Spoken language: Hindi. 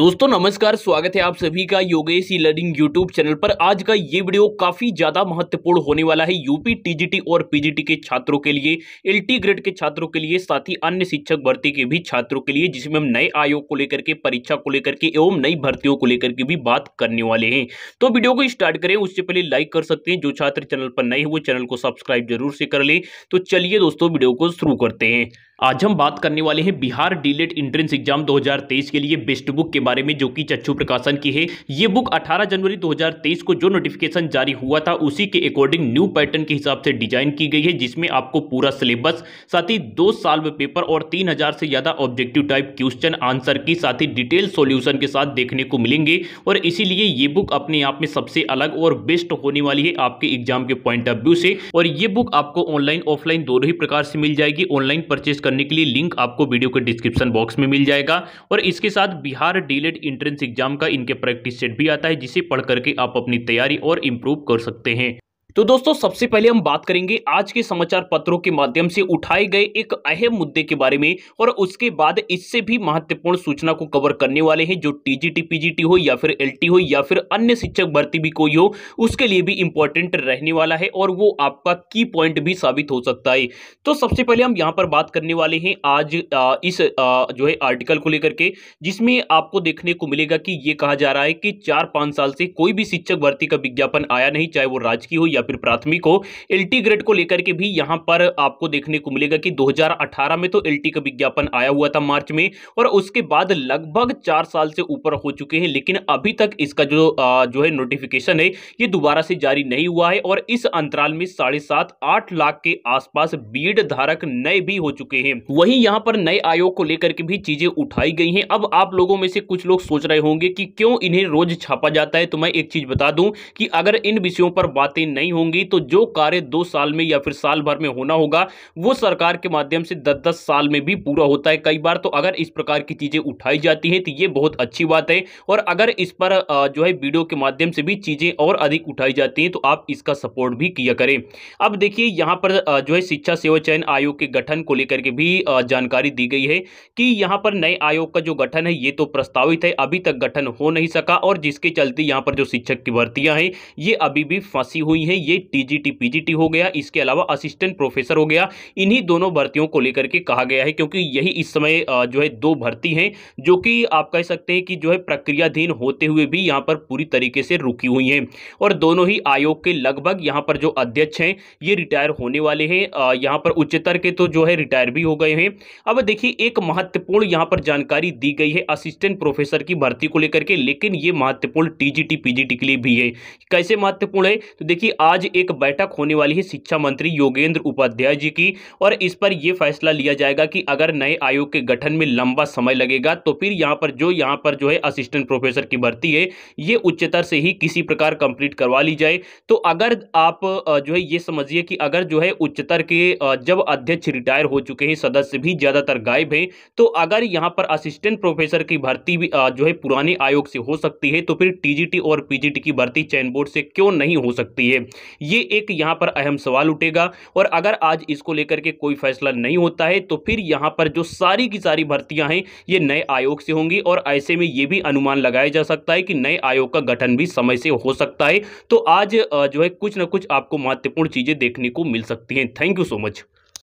दोस्तों नमस्कार स्वागत है आप सभी का योगेश लर्निंग यूट्यूब चैनल पर आज का ये वीडियो काफी ज्यादा महत्वपूर्ण होने वाला है यूपी टीजीटी और पीजीटी के छात्रों के लिए एलटी ग्रेड के छात्रों के लिए साथ ही अन्य शिक्षक भर्ती के भी छात्रों के लिए जिसमें हम नए आयोग को लेकर के परीक्षा को लेकर के एवं नई भर्तियों को लेकर के भी बात करने वाले हैं तो वीडियो को स्टार्ट करें उससे पहले लाइक कर सकते हैं जो छात्र चैनल पर नए हैं वो चैनल को सब्सक्राइब जरूर से कर लें तो चलिए दोस्तों वीडियो को शुरू करते हैं आज हम बात करने वाले हैं बिहार डीलेट इंट्रेंस एग्जाम 2023 के लिए बेस्ट बुक के बारे में जो कि चच्छू प्रकाशन की है ये बुक 18 जनवरी 2023 को जो नोटिफिकेशन जारी हुआ था उसी के अकॉर्डिंग न्यू पैटर्न के हिसाब से डिजाइन की गई है जिसमें आपको पूरा सिलेबस साथ ही दो साल में पेपर और तीन से ज़्यादा ऑब्जेक्टिव टाइप क्वेश्चन आंसर की साथ ही डिटेल सोल्यूशन के साथ देखने को मिलेंगे और इसीलिए ये बुक अपने आप में सबसे अलग और बेस्ट होने वाली है आपके एग्जाम के पॉइंट ऑफ व्यू से और ये बुक आपको ऑनलाइन ऑफलाइन दोनों ही प्रकार से मिल जाएगी ऑनलाइन परचेज करने के लिए लिंक आपको वीडियो के डिस्क्रिप्शन बॉक्स में मिल जाएगा और इसके साथ बिहार डीलेट इंट्रेंस एग्जाम का इनके प्रैक्टिस सेट भी आता है जिसे पढ़ करके आप अपनी तैयारी और इम्प्रूव कर सकते हैं तो दोस्तों सबसे पहले हम बात करेंगे आज के समाचार पत्रों के माध्यम से उठाए गए एक अहम मुद्दे के बारे में और उसके बाद इससे भी महत्वपूर्ण सूचना को कवर करने वाले हैं जो टीजीटी पीजीटी हो या फिर एलटी हो या फिर अन्य शिक्षक भर्ती भी कोई हो उसके लिए भी इंपॉर्टेंट रहने वाला है और वो आपका की पॉइंट भी साबित हो सकता है तो सबसे पहले हम यहाँ पर बात करने वाले हैं आज आ, इस आ, जो है आर्टिकल को लेकर के जिसमें आपको देखने को मिलेगा कि ये कहा जा रहा है कि चार पाँच साल से कोई भी शिक्षक भर्ती का विज्ञापन आया नहीं चाहे वो राजकीय हो या या फिर प्राथमिक हो एलटी ग्रेड को लेकर के भी यहां पर आपको देखने को मिलेगा कि 2018 में तो एलटी का विज्ञापन आया हुआ था मार्च में और उसके बाद लगभग चार साल से ऊपर हो चुके हैं लेकिन अभी तक इसका जो आ, जो है नोटिफिकेशन है ये दोबारा से जारी नहीं हुआ है और इस अंतराल में साढ़े सात आठ लाख के आसपास बीड धारक नए भी हो चुके हैं वहीं यहाँ पर नए आयोग को लेकर के भी चीजें उठाई गई हैं अब आप लोगों में से कुछ लोग सोच रहे होंगे कि क्यों इन्हें रोज छापा जाता है तो मैं एक चीज बता दूं कि अगर इन विषयों पर बातें नहीं नहीं होंगी तो जो कार्य दो साल में या फिर साल भर में होना होगा वो सरकार के माध्यम से दस दस साल में भी पूरा होता है कई बार तो अगर इस प्रकार की चीज़ें उठाई जाती हैं तो ये बहुत अच्छी बात है और अगर इस पर जो है वीडियो के माध्यम से भी चीज़ें और अधिक उठाई जाती हैं तो आप इसका सपोर्ट भी किया करें अब देखिए यहाँ पर जो है शिक्षा सेवा चयन आयोग के गठन को लेकर के भी जानकारी दी गई है कि यहाँ पर नए आयोग का जो गठन है ये तो प्रस्तावित है अभी तक गठन हो नहीं सका और जिसके चलते यहाँ पर जो शिक्षक की भर्तियाँ हैं ये अभी भी फंसी हुई हैं ये टीजीटी पीजीटी हो गया इसके अलावा असिस्टेंट प्रोफेसर हो गया इन्हीं दोनों भर्तियों को लेकर के कहा गया है क्योंकि यही इस समय जो है दो भर्ती हैं जो कि आप कह सकते हैं कि जो है प्रक्रियाधीन होते हुए भी यहाँ पर पूरी तरीके से रुकी हुई हैं और दोनों ही आयोग के लगभग यहाँ पर जो अध्यक्ष हैं ये रिटायर होने वाले हैं यहाँ पर उच्चतर के तो जो है रिटायर भी हो गए हैं अब देखिए एक महत्वपूर्ण यहाँ पर जानकारी दी गई है असिस्टेंट प्रोफेसर की भर्ती को लेकर के लेकिन ये महत्वपूर्ण टीजीटी पीजीटी के लिए भी है कैसे महत्वपूर्ण है तो देखिए आज एक बैठक होने वाली है शिक्षा मंत्री योगेंद्र उपाध्याय जी की और इस पर यह फैसला लिया जाएगा कि अगर नए आयोग के गठन में लंबा समय लगेगा तो फिर यहाँ पर जो यहाँ पर जो है असिस्टेंट प्रोफेसर की भर्ती है ये उच्चतर से ही किसी प्रकार कंप्लीट करवा ली जाए तो अगर आप जो है ये समझिए कि अगर जो है उच्चतर के जब अध्यक्ष रिटायर हो चुके हैं सदस्य भी ज़्यादातर गायब हैं तो अगर यहाँ पर असिस्टेंट प्रोफेसर की भर्ती भी जो है पुराने आयोग से हो सकती है तो फिर टीजीटी और पीजीटी की भर्ती चयन बोर्ड से क्यों नहीं हो सकती है ये एक यहाँ पर अहम सवाल उठेगा और अगर आज इसको लेकर के कोई फैसला नहीं होता है तो फिर यहाँ पर जो सारी की सारी भर्तियाँ हैं ये नए आयोग से होंगी और ऐसे में ये भी अनुमान लगाया जा सकता है कि नए आयोग का गठन भी समय से हो सकता है तो आज जो है कुछ ना कुछ आपको महत्वपूर्ण चीज़ें देखने को मिल सकती हैं थैंक यू सो मच